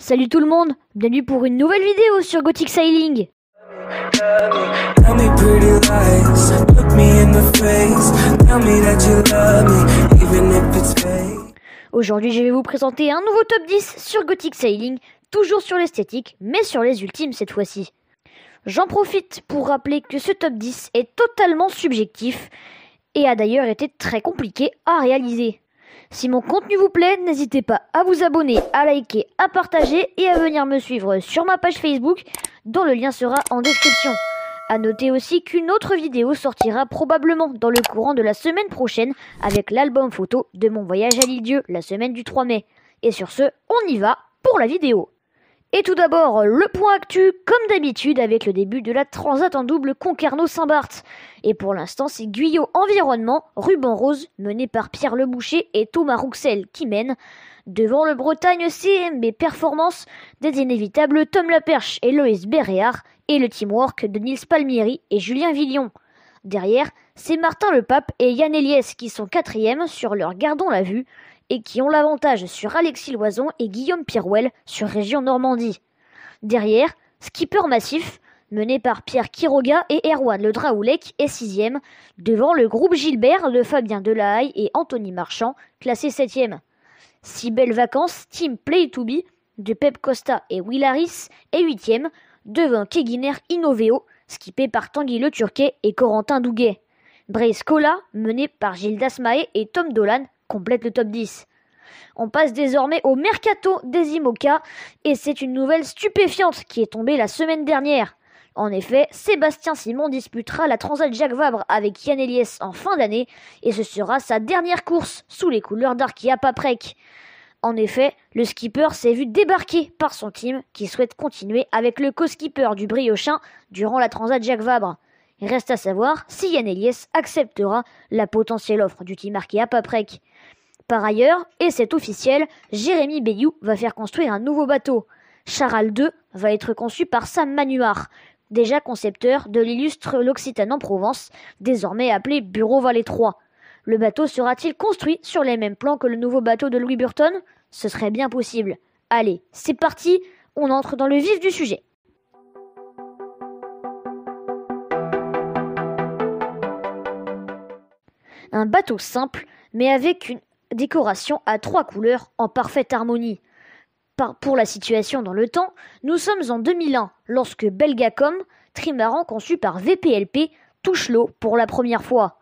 Salut tout le monde, bienvenue pour une nouvelle vidéo sur Gothic Sailing. Aujourd'hui, je vais vous présenter un nouveau top 10 sur Gothic Sailing, toujours sur l'esthétique, mais sur les ultimes cette fois-ci. J'en profite pour rappeler que ce top 10 est totalement subjectif et a d'ailleurs été très compliqué à réaliser. Si mon contenu vous plaît, n'hésitez pas à vous abonner, à liker, à partager et à venir me suivre sur ma page Facebook dont le lien sera en description. A noter aussi qu'une autre vidéo sortira probablement dans le courant de la semaine prochaine avec l'album photo de mon voyage à l'île-dieu la semaine du 3 mai. Et sur ce, on y va pour la vidéo. Et tout d'abord, le point actuel, comme d'habitude, avec le début de la Transat en double Concarneau-Saint-Barth. Et pour l'instant, c'est Guyot Environnement, ruban rose, mené par Pierre Leboucher et Thomas Rouxel qui mène. Devant le Bretagne CMB Performance, des inévitables Tom Laperche et Loïs Béréard, et le teamwork de Nils Palmieri et Julien Villion. Derrière, c'est Martin Le Pape et Yann Eliès qui sont quatrièmes sur leur gardons la vue, et qui ont l'avantage sur Alexis Loison et Guillaume Pirouel sur Région Normandie. Derrière, Skipper Massif, mené par Pierre Quiroga et Erwan Le Draoulec, est sixième, devant le groupe Gilbert le Fabien Delahaye et Anthony Marchand, classé septième. Six belles vacances, Team Play to Be de Pep Costa et Will Harris est huitième, devant Keguiner Innoveo, skippé par Tanguy Le Turquet et Corentin Douguet. Cola, mené par Gildas Maé et Tom Dolan, complète le top 10. On passe désormais au mercato des IMOCA et c'est une nouvelle stupéfiante qui est tombée la semaine dernière. En effet, Sébastien Simon disputera la Transat Jacques Vabre avec Yann Eliès en fin d'année et ce sera sa dernière course sous les couleurs d'Arkia Paprec. En effet, le skipper s'est vu débarquer par son team qui souhaite continuer avec le co-skipper du Briochin durant la Transat Jacques Vabre. Reste à savoir si Yann Eliès acceptera la potentielle offre du team à Paprec. Par ailleurs, et c'est officiel, Jérémy Bayou va faire construire un nouveau bateau. Charal 2 va être conçu par Sam Manuard, déjà concepteur de l'illustre L'Occitane en Provence, désormais appelé Bureau Vallée 3. Le bateau sera-t-il construit sur les mêmes plans que le nouveau bateau de Louis Burton Ce serait bien possible. Allez, c'est parti, on entre dans le vif du sujet. Un bateau simple, mais avec une décoration à trois couleurs en parfaite harmonie. Par, pour la situation dans le temps, nous sommes en 2001 lorsque Belgacom, trimaran conçu par VPLP, touche l'eau pour la première fois.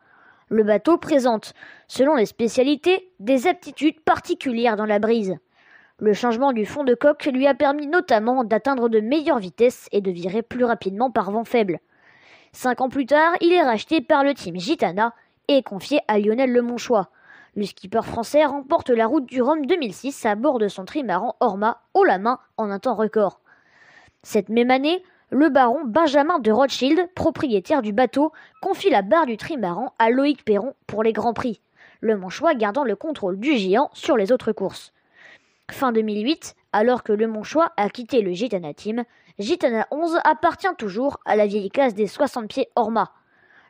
Le bateau présente, selon les spécialités, des aptitudes particulières dans la brise. Le changement du fond de coque lui a permis notamment d'atteindre de meilleures vitesses et de virer plus rapidement par vent faible. Cinq ans plus tard, il est racheté par le team Gitana et confié à Lionel Lemonchois. Le skipper français remporte la route du Rhum 2006 à bord de son trimaran Orma haut la main en un temps record. Cette même année, le baron Benjamin de Rothschild, propriétaire du bateau, confie la barre du trimaran à Loïc Perron pour les Grands Prix, le gardant le contrôle du géant sur les autres courses. Fin 2008, alors que le a quitté le Gitana Team, Gitana 11 appartient toujours à la vieille classe des 60 pieds Orma.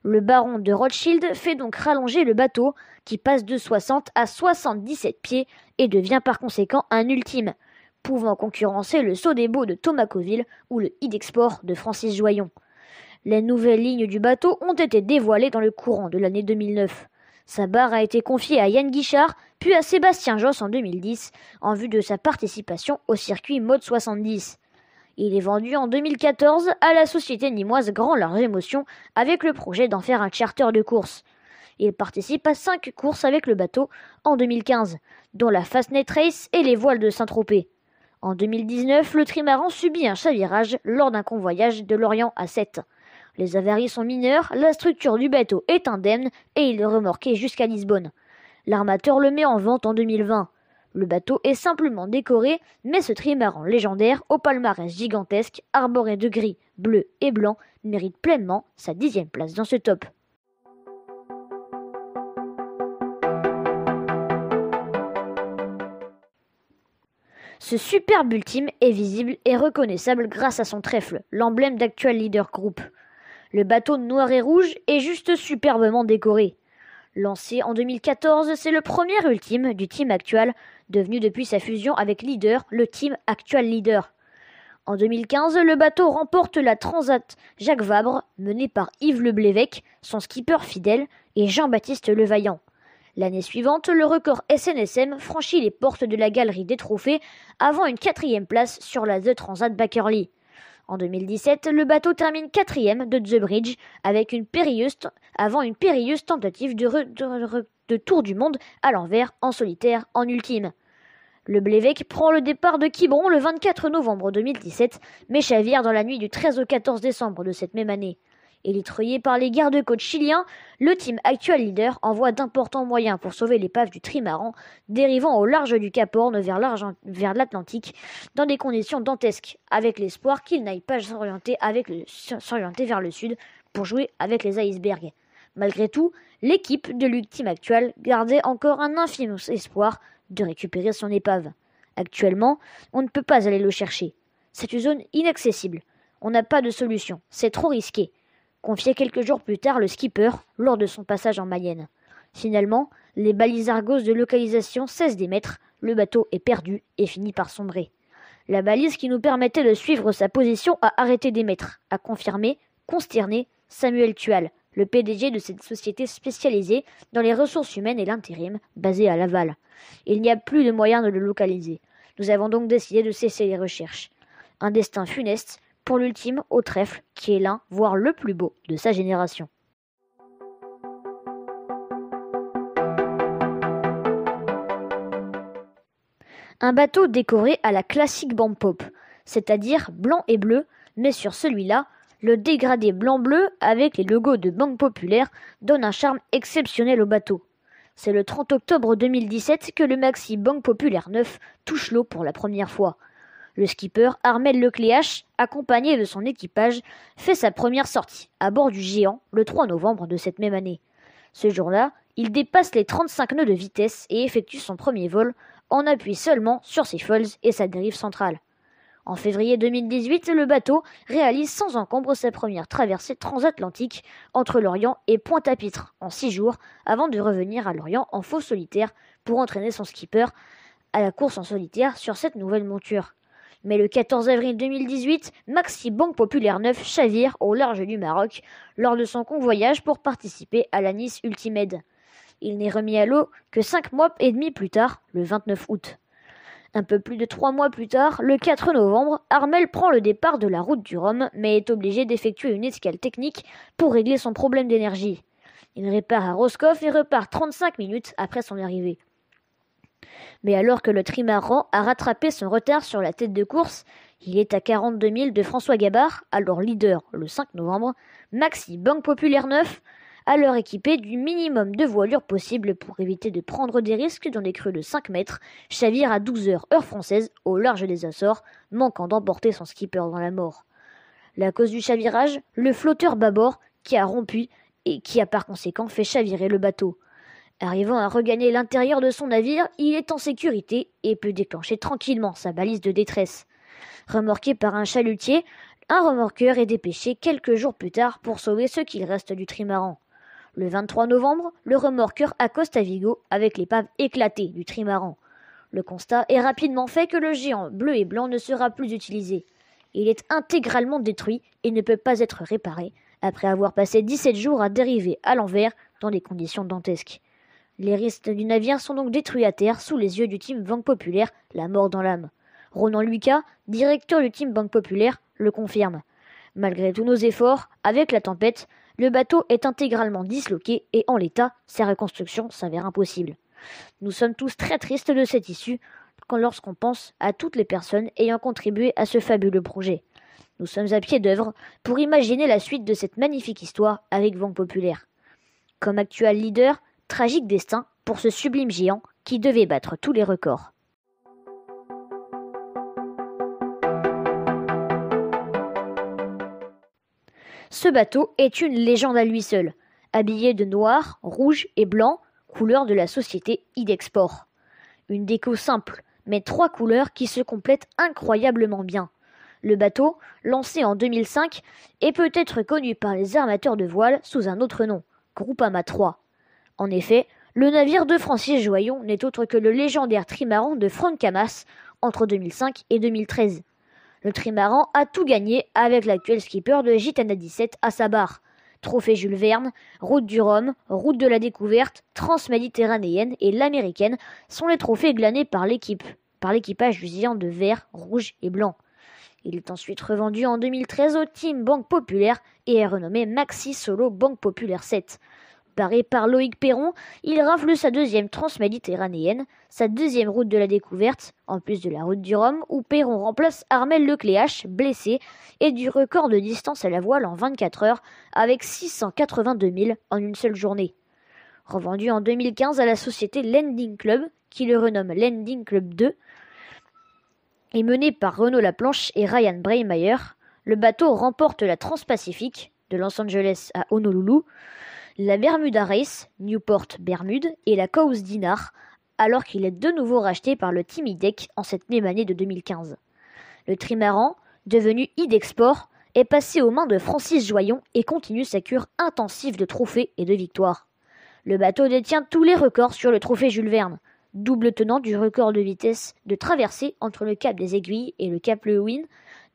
Le baron de Rothschild fait donc rallonger le bateau, qui passe de 60 à 77 pieds et devient par conséquent un ultime, pouvant concurrencer le saut des beaux de Tomacoville ou le Idexport de Francis Joyon. Les nouvelles lignes du bateau ont été dévoilées dans le courant de l'année 2009. Sa barre a été confiée à Yann Guichard, puis à Sébastien Josse en 2010, en vue de sa participation au circuit Mode 70. Il est vendu en 2014 à la société nimoise Grand Large Émotion avec le projet d'en faire un charter de course. Il participe à 5 courses avec le bateau en 2015, dont la Fastnet Race et les voiles de Saint-Tropez. En 2019, le trimaran subit un chavirage lors d'un convoyage de l'Orient à 7. Les avaries sont mineures, la structure du bateau est indemne et il est remorqué jusqu'à Lisbonne. L'armateur le met en vente en 2020. Le bateau est simplement décoré, mais ce trimaran légendaire au palmarès gigantesque, arboré de gris, bleu et blanc, mérite pleinement sa dixième place dans ce top. Ce superbe ultime est visible et reconnaissable grâce à son trèfle, l'emblème d'actuel leader group. Le bateau noir et rouge est juste superbement décoré. Lancé en 2014, c'est le premier ultime du team actuel devenu depuis sa fusion avec Leader le team actuel Leader. En 2015, le bateau remporte la Transat Jacques Vabre, mené par Yves Leblévec, son skipper fidèle, et Jean-Baptiste Levaillant. L'année suivante, le record SNSM franchit les portes de la galerie des trophées avant une quatrième place sur la The Transat Bakerly. En 2017, le bateau termine quatrième de The Bridge avec une périlleuse avant une périlleuse tentative de, tour du monde à l'envers, en solitaire, en ultime. Le Blévec prend le départ de Quiberon le 24 novembre 2017, mais chavire dans la nuit du 13 au 14 décembre de cette même année. Électroyé par les gardes-côtes chiliens, le team actuel leader envoie d'importants moyens pour sauver l'épave du trimaran, dérivant au large du Cap Horn vers l'Atlantique, dans des conditions dantesques, avec l'espoir qu'il n'aille pas s'orienter vers le sud pour jouer avec les icebergs. Malgré tout, l'équipe de l'ultime Actual gardait encore un infime espoir de récupérer son épave. Actuellement, on ne peut pas aller le chercher. C'est une zone inaccessible. On n'a pas de solution. C'est trop risqué confiait quelques jours plus tard le skipper lors de son passage en Mayenne. Finalement, les balises Argos de localisation cessent d'émettre, le bateau est perdu et finit par sombrer. La balise qui nous permettait de suivre sa position a arrêté d'émettre, a confirmé, consterné, Samuel Tual, le PDG de cette société spécialisée dans les ressources humaines et l'intérim, basée à Laval. Il n'y a plus de moyen de le localiser. Nous avons donc décidé de cesser les recherches. Un destin funeste pour l'ultime au trèfle, qui est l'un, voire le plus beau, de sa génération. Un bateau décoré à la classique bande pop, c'est-à-dire blanc et bleu, mais sur celui-là, le dégradé blanc-bleu avec les logos de banque populaire donne un charme exceptionnel au bateau. C'est le 30 octobre 2017 que le maxi Banque Populaire 9 touche l'eau pour la première fois le skipper Armel Lecléache, accompagné de son équipage, fait sa première sortie à bord du géant le 3 novembre de cette même année. Ce jour-là, il dépasse les 35 nœuds de vitesse et effectue son premier vol en appui seulement sur ses foils et sa dérive centrale. En février 2018, le bateau réalise sans encombre sa première traversée transatlantique entre l'Orient et Pointe-à-Pitre en 6 jours avant de revenir à l'Orient en faux solitaire pour entraîner son skipper à la course en solitaire sur cette nouvelle monture. Mais le 14 avril 2018, Maxi Banque Populaire 9 chavire au large du Maroc lors de son convoyage pour participer à la Nice Ultimate. Il n'est remis à l'eau que 5 mois et demi plus tard, le 29 août. Un peu plus de 3 mois plus tard, le 4 novembre, Armel prend le départ de la route du Rhum mais est obligé d'effectuer une escale technique pour régler son problème d'énergie. Il répare à Roscoff et repart 35 minutes après son arrivée. Mais alors que le trimaran a rattrapé son retard sur la tête de course, il est à 42 000 de François Gabard, alors leader le 5 novembre, Maxi Banque Populaire 9, alors équipé du minimum de voilure possible pour éviter de prendre des risques dans des creux de 5 mètres, chavire à 12 heures heure française au large des Açores, manquant d'emporter son skipper dans la mort. La cause du chavirage, le flotteur bâbord qui a rompu et qui a par conséquent fait chavirer le bateau. Arrivant à regagner l'intérieur de son navire, il est en sécurité et peut déclencher tranquillement sa balise de détresse. Remorqué par un chalutier, un remorqueur est dépêché quelques jours plus tard pour sauver ce qu'il reste du trimaran. Le 23 novembre, le remorqueur accoste à Vigo avec l'épave éclatée du trimaran. Le constat est rapidement fait que le géant bleu et blanc ne sera plus utilisé. Il est intégralement détruit et ne peut pas être réparé après avoir passé 17 jours à dériver à l'envers dans des conditions dantesques. Les restes du navire sont donc détruits à terre sous les yeux du team Banque Populaire, la mort dans l'âme. Ronan Lucas, directeur du team Banque Populaire, le confirme. Malgré tous nos efforts, avec la tempête, le bateau est intégralement disloqué et en l'état, sa reconstruction s'avère impossible. Nous sommes tous très tristes de cette issue lorsqu'on pense à toutes les personnes ayant contribué à ce fabuleux projet. Nous sommes à pied d'œuvre pour imaginer la suite de cette magnifique histoire avec Banque Populaire. Comme actuel leader, Tragique destin pour ce sublime géant qui devait battre tous les records. Ce bateau est une légende à lui seul, habillé de noir, rouge et blanc, couleur de la société Idexport. Une déco simple, mais trois couleurs qui se complètent incroyablement bien. Le bateau, lancé en 2005, est peut-être connu par les armateurs de voile sous un autre nom, Groupama 3. En effet, le navire de Francis Joyon n'est autre que le légendaire trimaran de Franck Camas entre 2005 et 2013. Le trimaran a tout gagné avec l'actuel skipper de Gitana 17 à sa barre. Trophée Jules Verne, Route du Rhum, Route de la Découverte, Transméditerranéenne et l'Américaine sont les trophées glanés par l'équipe, par l'équipage usant de vert, rouge et blanc. Il est ensuite revendu en 2013 au Team Banque Populaire et est renommé Maxi Solo Banque Populaire 7. Paré par Loïc Perron, il rafle sa deuxième transméditerranéenne, sa deuxième route de la découverte, en plus de la route du Rhum, où Perron remplace Armel Lecléache, blessé, et du record de distance à la voile en 24 heures, avec 682 000 en une seule journée. Revendu en 2015 à la société Lending Club, qui le renomme Lending Club 2, et mené par Renaud Laplanche et Ryan Breymeyer, le bateau remporte la Transpacifique, de Los Angeles à Honolulu, la Bermuda Race, Newport Bermude et la Cause Dinar, alors qu'il est de nouveau racheté par le Team IDEC en cette même année de 2015. Le trimaran, devenu IDEXport, est passé aux mains de Francis Joyon et continue sa cure intensive de trophées et de victoires. Le bateau détient tous les records sur le trophée Jules Verne, double tenant du record de vitesse de traversée entre le cap des Aiguilles et le cap Lewin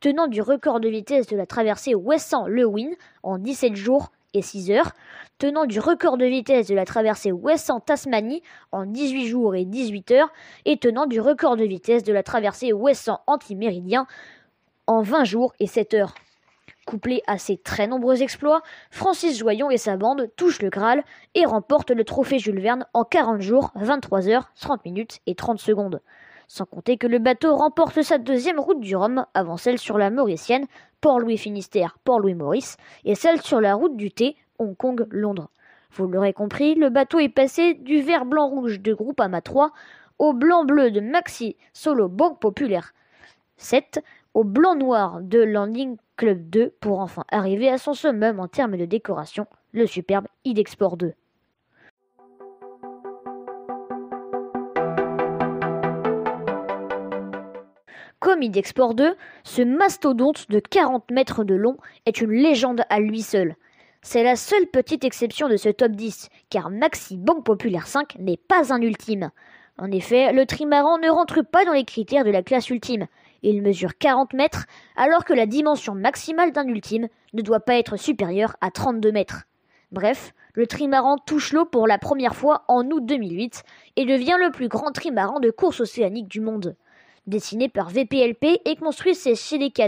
tenant du record de vitesse de la traversée Ouest-100 lewin en 17 jours et 6 heures, tenant du record de vitesse de la traversée Ouest-100 tasmanie en 18 jours et 18 heures, et tenant du record de vitesse de la traversée Ouest-100 antiméridien en 20 jours et 7 heures. Couplé à ses très nombreux exploits, Francis Joyon et sa bande touchent le Graal et remportent le trophée Jules Verne en 40 jours, 23 heures, 30 minutes et 30 secondes. Sans compter que le bateau remporte sa deuxième route du Rhum avant celle sur la Mauricienne, Port-Louis-Finistère, Port-Louis-Maurice, et celle sur la route du thé, Hong Kong-Londres. Vous l'aurez compris, le bateau est passé du vert blanc-rouge de groupe AMA 3 au blanc-bleu de Maxi Solo Banque Populaire 7, au blanc-noir de Landing Club 2 pour enfin arriver à son summum en termes de décoration, le superbe Idexport 2. Comme idexport 2, ce mastodonte de 40 mètres de long est une légende à lui seul. C'est la seule petite exception de ce top 10, car Maxi Banque Populaire 5 n'est pas un ultime. En effet, le trimaran ne rentre pas dans les critères de la classe ultime. Il mesure 40 mètres, alors que la dimension maximale d'un ultime ne doit pas être supérieure à 32 mètres. Bref, le trimaran touche l'eau pour la première fois en août 2008 et devient le plus grand trimaran de course océanique du monde dessiné par VPLP et construit, chez CDK,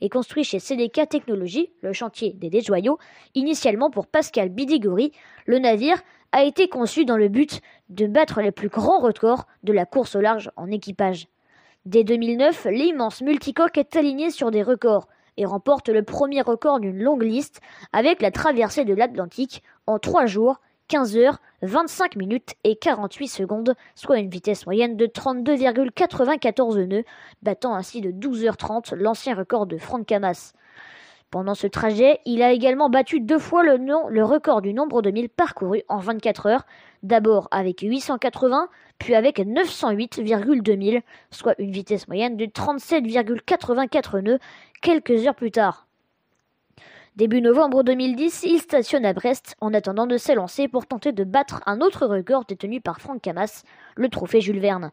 et construit chez CDK Technologies, le chantier des déjoyaux, initialement pour Pascal Bidigori, le navire a été conçu dans le but de battre les plus grands records de la course au large en équipage. Dès 2009, l'immense multicoque est aligné sur des records et remporte le premier record d'une longue liste avec la traversée de l'Atlantique en trois jours 15h25 minutes et 48 secondes, soit une vitesse moyenne de 32,94 nœuds, battant ainsi de 12h30 l'ancien record de Franck Camas. Pendant ce trajet, il a également battu deux fois le, le record du nombre de milles parcourus en 24 heures, d'abord avec 880, puis avec 908,2 milles, soit une vitesse moyenne de 37,84 nœuds quelques heures plus tard. Début novembre 2010, il stationne à Brest en attendant de s'élancer pour tenter de battre un autre record détenu par Franck Camas, le trophée Jules Verne.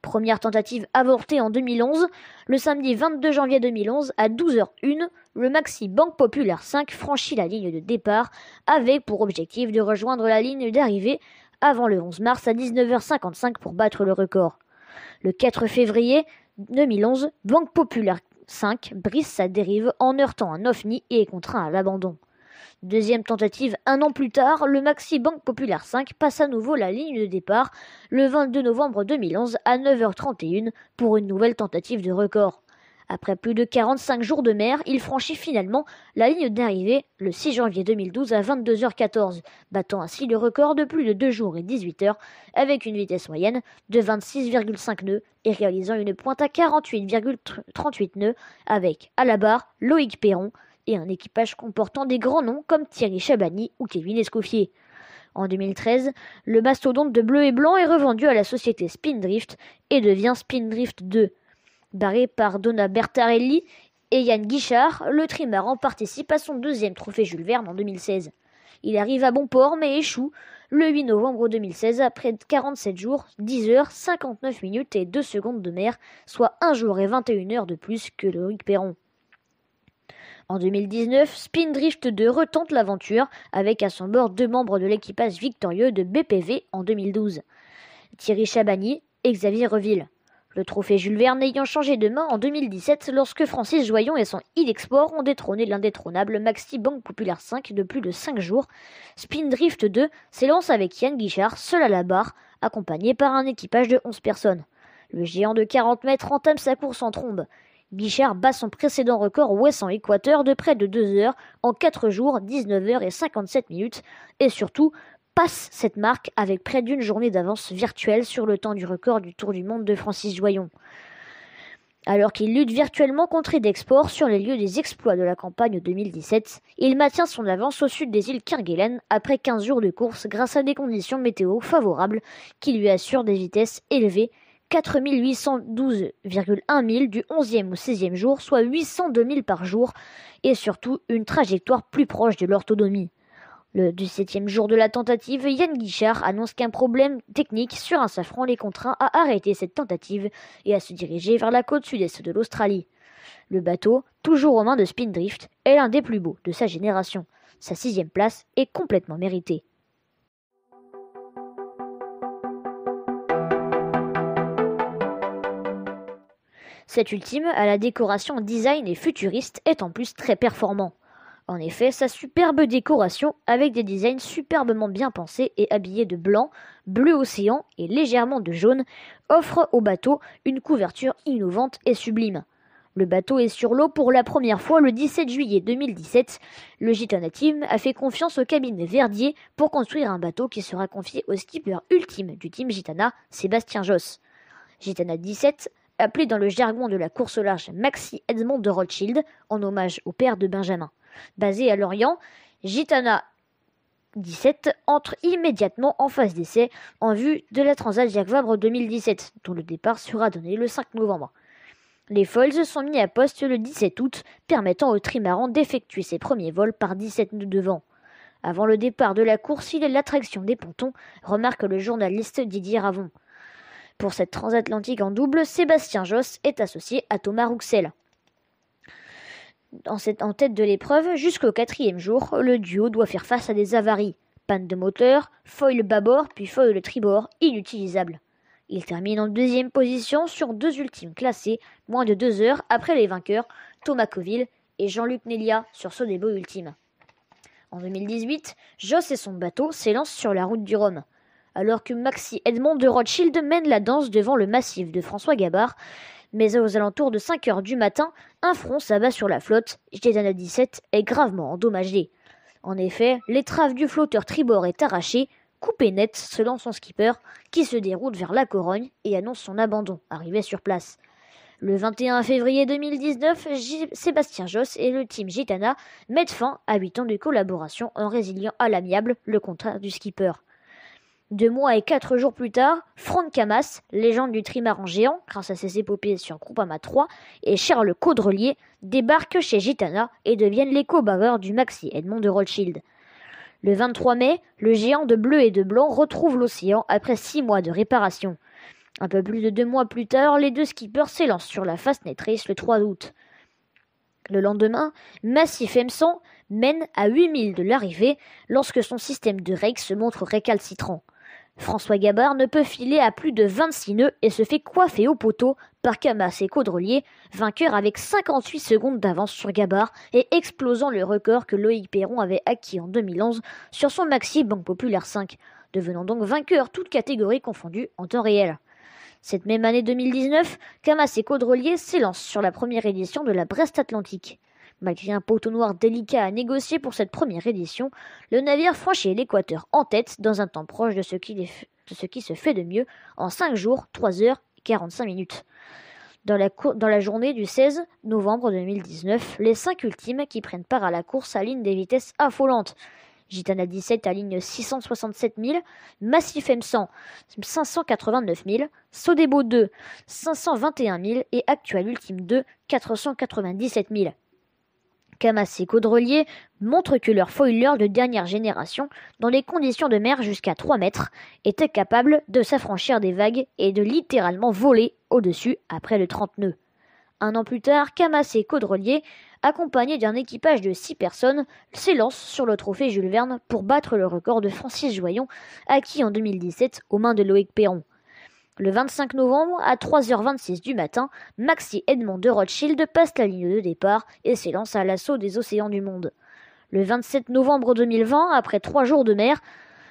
Première tentative avortée en 2011, le samedi 22 janvier 2011 à 12h01, le Maxi Banque Populaire 5 franchit la ligne de départ avec pour objectif de rejoindre la ligne d'arrivée avant le 11 mars à 19h55 pour battre le record. Le 4 février 2011, Banque Populaire 5 brise sa dérive en heurtant un OFNI et est contraint à l'abandon. Deuxième tentative, un an plus tard, le Maxi Banque Populaire 5 passe à nouveau la ligne de départ le 22 novembre 2011 à 9h31 pour une nouvelle tentative de record. Après plus de 45 jours de mer, il franchit finalement la ligne d'arrivée le 6 janvier 2012 à 22h14, battant ainsi le record de plus de 2 jours et 18 heures avec une vitesse moyenne de 26,5 nœuds et réalisant une pointe à 48,38 nœuds avec à la barre Loïc Perron et un équipage comportant des grands noms comme Thierry Chabani ou Kevin Escoffier. En 2013, le mastodonte de bleu et blanc est revendu à la société Spindrift et devient Spindrift 2. Barré par Donna Bertarelli et Yann Guichard, le trimaran participe à son deuxième trophée Jules Verne en 2016. Il arrive à bon port mais échoue le 8 novembre 2016 après 47 jours, 10 heures, 59 minutes et 2 secondes de mer, soit 1 jour et 21 heures de plus que Loïc Perron. En 2019, Spindrift 2 retente l'aventure avec à son bord deux membres de l'équipage victorieux de BPV en 2012, Thierry Chabani et Xavier Reville. Le trophée Jules Verne ayant changé de main en 2017 lorsque Francis Joyon et son e ont détrôné l'indétrônable Maxi Bank Populaire 5 de plus de 5 jours, Spin Drift 2 s'élance avec Yann Guichard seul à la barre, accompagné par un équipage de 11 personnes. Le géant de 40 mètres entame sa course en trombe. Guichard bat son précédent record ouest en Équateur de près de 2 heures en 4 jours, 19 heures et 57 minutes, et surtout passe cette marque avec près d'une journée d'avance virtuelle sur le temps du record du Tour du Monde de Francis Joyon. Alors qu'il lutte virtuellement contre Edexport sur les lieux des exploits de la campagne 2017, il maintient son avance au sud des îles Kerguelen après 15 jours de course grâce à des conditions météo favorables qui lui assurent des vitesses élevées 4812,1 milles du 11e au 16e jour, soit 802 000 par jour, et surtout une trajectoire plus proche de l'orthodomie. Le 17e jour de la tentative, Yann Guichard annonce qu'un problème technique sur un safran les contraint à arrêter cette tentative et à se diriger vers la côte sud-est de l'Australie. Le bateau, toujours aux mains de Spindrift, est l'un des plus beaux de sa génération. Sa sixième place est complètement méritée. Cette ultime, à la décoration design et futuriste, est en plus très performant. En effet, sa superbe décoration, avec des designs superbement bien pensés et habillés de blanc, bleu océan et légèrement de jaune, offre au bateau une couverture innovante et sublime. Le bateau est sur l'eau pour la première fois le 17 juillet 2017. Le Gitana Team a fait confiance au cabinet Verdier pour construire un bateau qui sera confié au skipper ultime du team Gitana, Sébastien Josse. Gitana 17, appelé dans le jargon de la course au large Maxi Edmond de Rothschild, en hommage au père de Benjamin basé à Lorient, Gitana 17 entre immédiatement en phase d'essai en vue de la Transat Jacques Vabre 2017, dont le départ sera donné le 5 novembre. Les Foils sont mis à poste le 17 août, permettant au trimaran d'effectuer ses premiers vols par 17 nœuds de vent. Avant le départ de la course, il est l'attraction des pontons, remarque le journaliste Didier Ravon. Pour cette transatlantique en double, Sébastien Josse est associé à Thomas Rouxel en, cette, tête de l'épreuve, jusqu'au quatrième jour, le duo doit faire face à des avaries. Panne de moteur, foil bâbord, puis foil tribord, inutilisable. Il termine en deuxième position sur deux ultimes classés, moins de deux heures après les vainqueurs, Thomas Coville et Jean-Luc Nelia sur ce débat ultime. En 2018, Joss et son bateau s'élancent sur la route du Rhum. Alors que Maxi Edmond de Rothschild mène la danse devant le massif de François Gabard, mais aux alentours de 5 heures du matin, un front s'abat sur la flotte. Gitana 17 est gravement endommagée. En effet, l'étrave du flotteur tribord est arrachée, coupée net selon son skipper, qui se déroute vers la Corogne et annonce son abandon, arrivé sur place. Le 21 février 2019, Sébastien Joss et le team Gitana mettent fin à 8 ans de collaboration en résiliant à l'amiable le contrat du skipper. Deux mois et quatre jours plus tard, Franck Camas, légende du trimaran géant grâce à ses épopées sur Groupama 3, et Charles Caudrelier débarquent chez Gitana et deviennent les co du maxi Edmond de Rothschild. Le 23 mai, le géant de bleu et de blanc retrouve l'océan après six mois de réparation. Un peu plus de deux mois plus tard, les deux skippers s'élancent sur la face netrice le 3 août. Le lendemain, Massif M100 mène à 8000 de l'arrivée lorsque son système de règles se montre récalcitrant. François Gabard ne peut filer à plus de 26 nœuds et se fait coiffer au poteau par Camas et Caudrelier, vainqueur avec 58 secondes d'avance sur Gabard et explosant le record que Loïc Perron avait acquis en 2011 sur son Maxi Banque Populaire 5, devenant donc vainqueur toutes catégories confondues en temps réel. Cette même année 2019, Camas et Caudrelier s'élancent sur la première édition de la Brest Atlantique. Malgré un poteau noir délicat à négocier pour cette première édition, le navire franchit l'équateur en tête dans un temps proche de ce qui, se fait de mieux en 5 jours, 3 heures et 45 minutes. Dans la, journée du 16 novembre 2019, les 5 ultimes qui prennent part à la course alignent des vitesses affolantes. Gitana 17 aligne 667 000, Massif M100 589 000, Sodebo 2 521 000 et Actual Ultime 2 497 000 et Caudrelier montrent que leur foiler de dernière génération, dans les conditions de mer jusqu'à 3 mètres, étaient capable de s'affranchir des vagues et de littéralement voler au-dessus après le 30 nœuds. Un an plus tard, et Caudrelier, accompagnés d'un équipage de 6 personnes, s'élancent sur le trophée Jules Verne pour battre le record de Francis Joyon, acquis en 2017 aux mains de Loïc Perron. Le 25 novembre, à 3h26 du matin, Maxi Edmond de Rothschild passe la ligne de départ et s'élance à l'assaut des océans du monde. Le 27 novembre 2020, après trois jours de mer,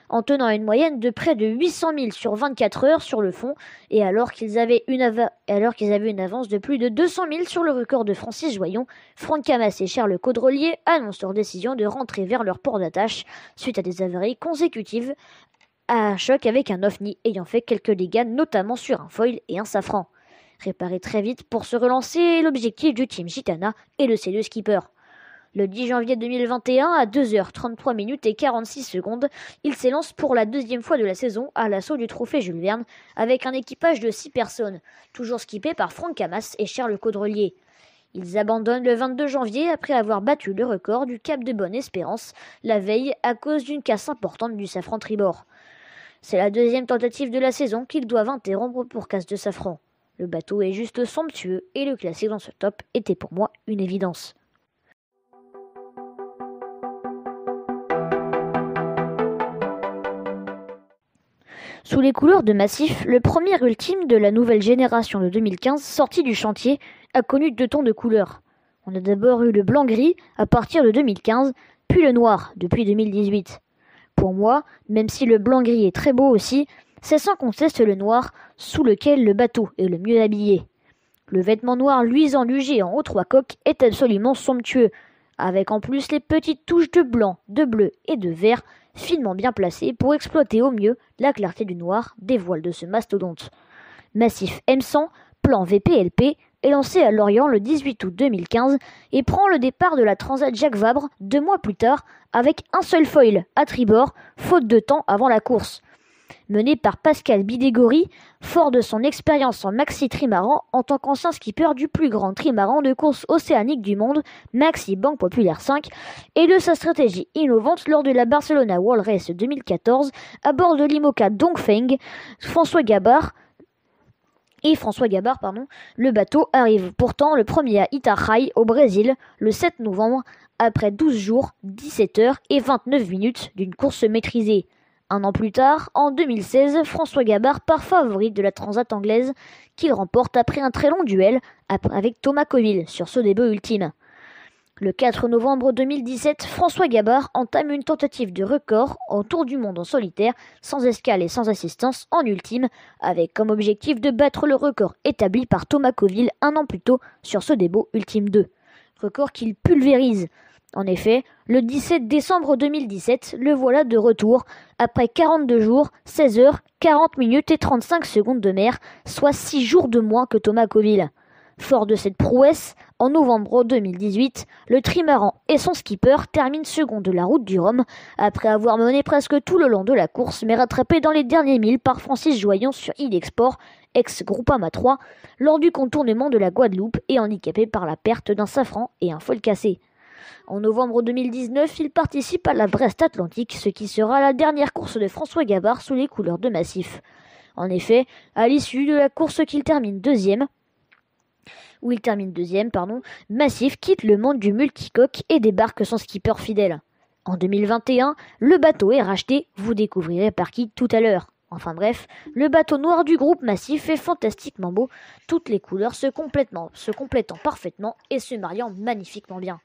en tenant une moyenne de près de 800 000 sur 24 heures sur le fond, et alors qu'ils avaient, avaient, une avance de plus de 200 000 sur le record de Francis Joyon, Franck Camas et Charles Caudrelier annoncent leur décision de rentrer vers leur port d'attache suite à des avaries consécutives à un choc avec un ovni ayant fait quelques dégâts notamment sur un foil et un safran. Réparé très vite pour se relancer, l'objectif du team Gitana est le C2 Skipper. Le 10 janvier 2021, à 2h33 minutes et 46 secondes, il s'élance pour la deuxième fois de la saison à l'assaut du trophée Jules Verne avec un équipage de 6 personnes, toujours skippé par Franck Hamas et Charles Caudrelier. Ils abandonnent le 22 janvier après avoir battu le record du Cap de Bonne Espérance la veille à cause d'une casse importante du safran tribord. C'est la deuxième tentative de la saison qu'ils doivent interrompre pour casse de safran. Le bateau est juste somptueux et le classique dans ce top était pour moi une évidence. Sous les couleurs de Massif, le premier ultime de la nouvelle génération de 2015 sorti du chantier a connu deux tons de couleurs. On a d'abord eu le blanc-gris à partir de 2015, puis le noir depuis 2018. Pour moi, même si le blanc gris est très beau aussi, c'est sans conteste le noir sous lequel le bateau est le mieux habillé. Le vêtement noir luisant du en haut trois coques est absolument somptueux, avec en plus les petites touches de blanc, de bleu et de vert finement bien placées pour exploiter au mieux la clarté du noir des voiles de ce mastodonte. Massif M100, plan VPLP, est lancé à Lorient le 18 août 2015 et prend le départ de la Transat Jacques Vabre deux mois plus tard avec un seul foil à tribord, faute de temps avant la course. Mené par Pascal Bidégory, fort de son expérience en maxi trimaran en tant qu'ancien skipper du plus grand trimaran de course océanique du monde, Maxi Banque Populaire 5, et de sa stratégie innovante lors de la Barcelona World Race 2014 à bord de l'Imoca Dongfeng, François Gabard, et François Gabard, pardon, le bateau arrive pourtant le premier à Itajaí au Brésil le 7 novembre après 12 jours, 17 heures et 29 minutes d'une course maîtrisée. Un an plus tard, en 2016, François Gabard part favori de la Transat anglaise qu'il remporte après un très long duel avec Thomas Coville sur ce début ultime. Le 4 novembre 2017, François Gabard entame une tentative de record en tour du monde en solitaire, sans escale et sans assistance en ultime, avec comme objectif de battre le record établi par Thomas Coville un an plus tôt sur ce débat Ultime 2. Record qu'il pulvérise. En effet, le 17 décembre 2017, le voilà de retour, après 42 jours, 16 heures, 40 minutes et 35 secondes de mer, soit 6 jours de moins que Thomas Coville. Fort de cette prouesse, en novembre 2018, le trimaran et son skipper terminent second de la route du Rhum, après avoir mené presque tout le long de la course, mais rattrapé dans les derniers milles par Francis Joyon sur Ilexport, ex-Groupama 3, lors du contournement de la Guadeloupe et handicapé par la perte d'un safran et un foil cassé. En novembre 2019, il participe à la Brest Atlantique, ce qui sera la dernière course de François Gabard sous les couleurs de Massif. En effet, à l'issue de la course qu'il termine deuxième, où il termine deuxième, pardon, Massif quitte le monde du multicoque et débarque son skipper fidèle. En 2021, le bateau est racheté, vous découvrirez par qui tout à l'heure. Enfin bref, le bateau noir du groupe Massif est fantastiquement beau, toutes les couleurs se, complétant parfaitement et se mariant magnifiquement bien.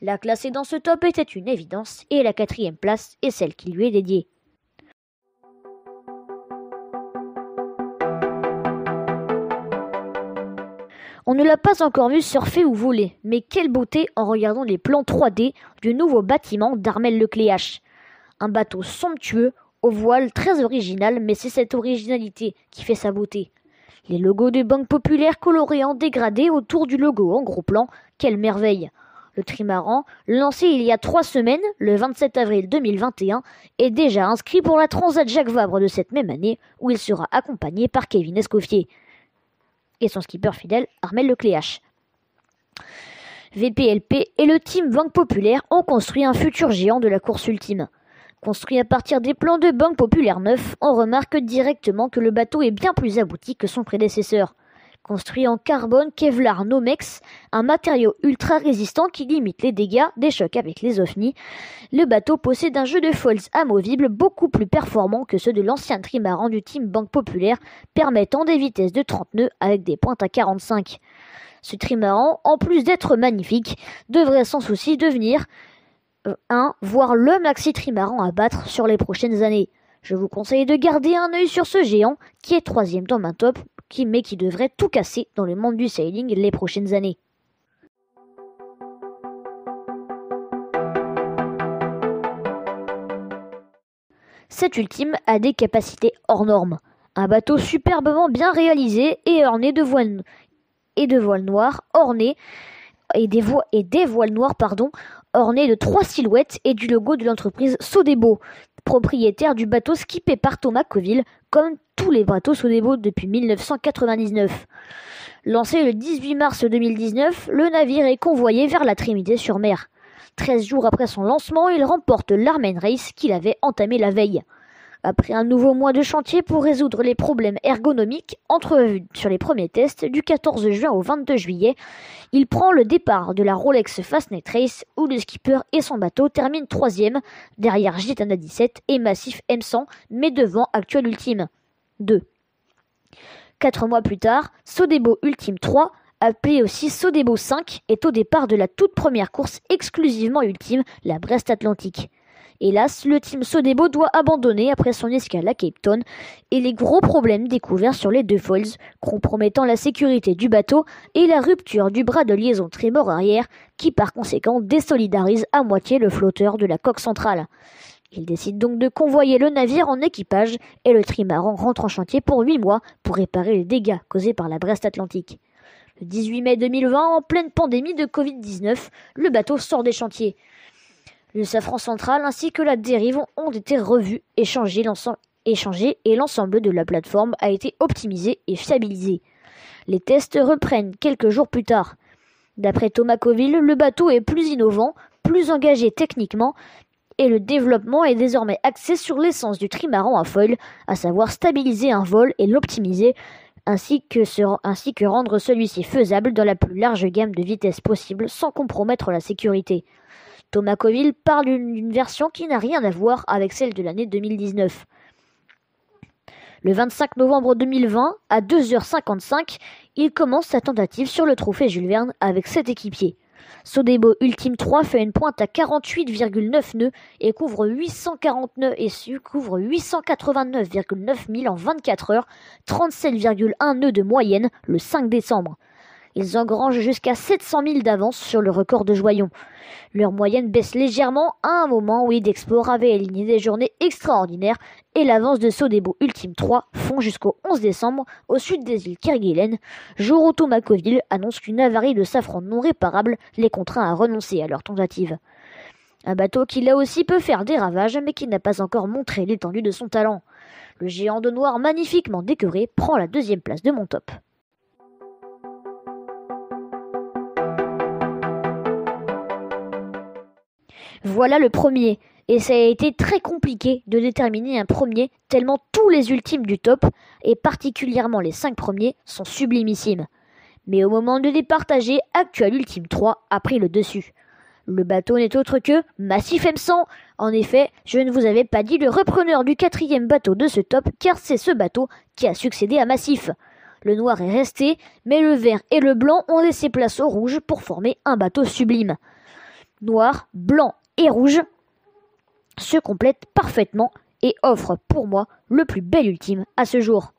La classée dans ce top était une évidence et la quatrième place est celle qui lui est dédiée. On ne l'a pas encore vu surfer ou voler, mais quelle beauté en regardant les plans 3D du nouveau bâtiment d'Armel Lecléache. Un bateau somptueux, au voile très original, mais c'est cette originalité qui fait sa beauté. Les logos des banques populaires colorés en dégradé autour du logo en gros plan, quelle merveille le trimaran, lancé il y a trois semaines, le 27 avril 2021, est déjà inscrit pour la Transat Jacques Vabre de cette même année, où il sera accompagné par Kevin Escoffier et son skipper fidèle Armel Lecléache. VPLP et le team Banque Populaire ont construit un futur géant de la course ultime. Construit à partir des plans de Banque Populaire 9, on remarque directement que le bateau est bien plus abouti que son prédécesseur. Construit en carbone Kevlar Nomex, un matériau ultra résistant qui limite les dégâts des chocs avec les ovnis, le bateau possède un jeu de foils amovible beaucoup plus performant que ceux de l'ancien trimaran du Team Banque Populaire, permettant des vitesses de 30 nœuds avec des pointes à 45. Ce trimaran, en plus d'être magnifique, devrait sans souci devenir euh, un, voire le maxi trimaran à battre sur les prochaines années. Je vous conseille de garder un œil sur ce géant qui est troisième dans ma top qui, mais qui devrait tout casser dans le monde du sailing les prochaines années. Cette ultime a des capacités hors normes. Un bateau superbement bien réalisé et orné de voiles, et de voiles noires, ornées et des, et des voiles noires pardon, orné de trois silhouettes et du logo de l'entreprise Sodebo, propriétaire du bateau skippé par Thomas Coville, comme tous les bateaux Sodebo depuis 1999. Lancé le 18 mars 2019, le navire est convoyé vers la Trinité-sur-Mer. 13 jours après son lancement, il remporte l'Armen Race qu'il avait entamé la veille. Après un nouveau mois de chantier pour résoudre les problèmes ergonomiques entrevus sur les premiers tests du 14 juin au 22 juillet, il prend le départ de la Rolex Fastnet Race où le skipper et son bateau terminent troisième derrière Gitana 17 et Massif M100 mais devant Actuel Ultime 2. Quatre mois plus tard, Sodebo Ultime 3 appelé aussi Sodebo 5, est au départ de la toute première course exclusivement ultime, la Brest Atlantique. Hélas, le team Sodebo doit abandonner après son escale à Cape Town et les gros problèmes découverts sur les deux foils, compromettant la sécurité du bateau et la rupture du bras de liaison trimor arrière qui par conséquent désolidarise à moitié le flotteur de la coque centrale. Il décide donc de convoyer le navire en équipage et le trimaran rentre en chantier pour 8 mois pour réparer les dégâts causés par la Brest Atlantique. Le 18 mai 2020, en pleine pandémie de Covid-19, le bateau sort des chantiers le safran central ainsi que la dérive ont été revus et changés, et l'ensemble de la plateforme a été optimisé et fiabilisé. Les tests reprennent quelques jours plus tard. D'après Thomas Coville, le bateau est plus innovant, plus engagé techniquement, et le développement est désormais axé sur l'essence du trimaran à foil, à savoir stabiliser un vol et l'optimiser, ainsi que, ainsi que rendre celui-ci faisable dans la plus large gamme de vitesses possible sans compromettre la sécurité. Thomas Coville parle d'une version qui n'a rien à voir avec celle de l'année 2019. Le 25 novembre 2020, à 2h55, il commence sa tentative sur le trophée Jules Verne avec cet équipier. Sodebo Ultime 3 fait une pointe à 48,9 nœuds et couvre 840 nœuds et couvre 889,9 000 en 24 heures, 37,1 nœuds de moyenne le 5 décembre. Ils engrangent jusqu'à 700 000 d'avance sur le record de Joyon. Leur moyenne baisse légèrement à un moment où Idexport avait aligné des journées extraordinaires et l'avance de Sodebo Ultime 3 fond jusqu'au 11 décembre au sud des îles Kerguelen. où Makoville annonce qu'une avarie de safran non réparable les contraint à renoncer à leur tentative. Un bateau qui là aussi peut faire des ravages mais qui n'a pas encore montré l'étendue de son talent. Le géant de noir magnifiquement décoré prend la deuxième place de mon top. Voilà le premier. Et ça a été très compliqué de déterminer un premier, tellement tous les ultimes du top, et particulièrement les 5 premiers, sont sublimissimes. Mais au moment de départager, Actual Ultime 3 a pris le dessus. Le bateau n'est autre que Massif M100. En effet, je ne vous avais pas dit le repreneur du quatrième bateau de ce top, car c'est ce bateau qui a succédé à Massif. Le noir est resté, mais le vert et le blanc ont laissé place au rouge pour former un bateau sublime. Noir, blanc et rouge se complète parfaitement et offre pour moi le plus bel ultime à ce jour.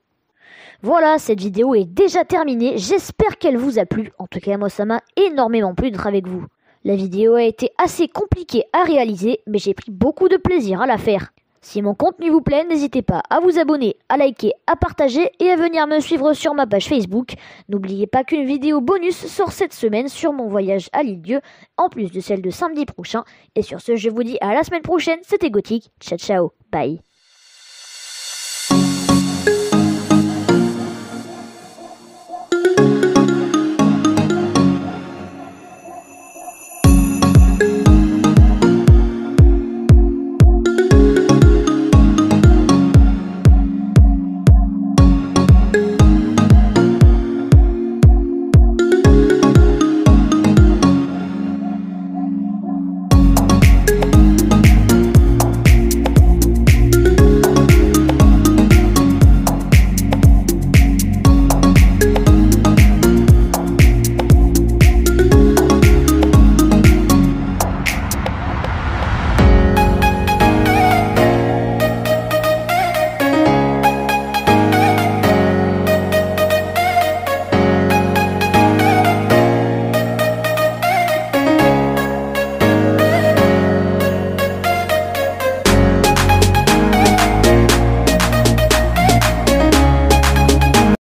Voilà, cette vidéo est déjà terminée, j'espère qu'elle vous a plu, en tout cas moi ça m'a énormément plu d'être avec vous. La vidéo a été assez compliquée à réaliser, mais j'ai pris beaucoup de plaisir à la faire. Si mon contenu vous plaît, n'hésitez pas à vous abonner, à liker, à partager et à venir me suivre sur ma page Facebook. N'oubliez pas qu'une vidéo bonus sort cette semaine sur mon voyage à l'île Dieu, en plus de celle de samedi prochain. Et sur ce, je vous dis à la semaine prochaine, c'était Gothic, Ciao ciao, bye.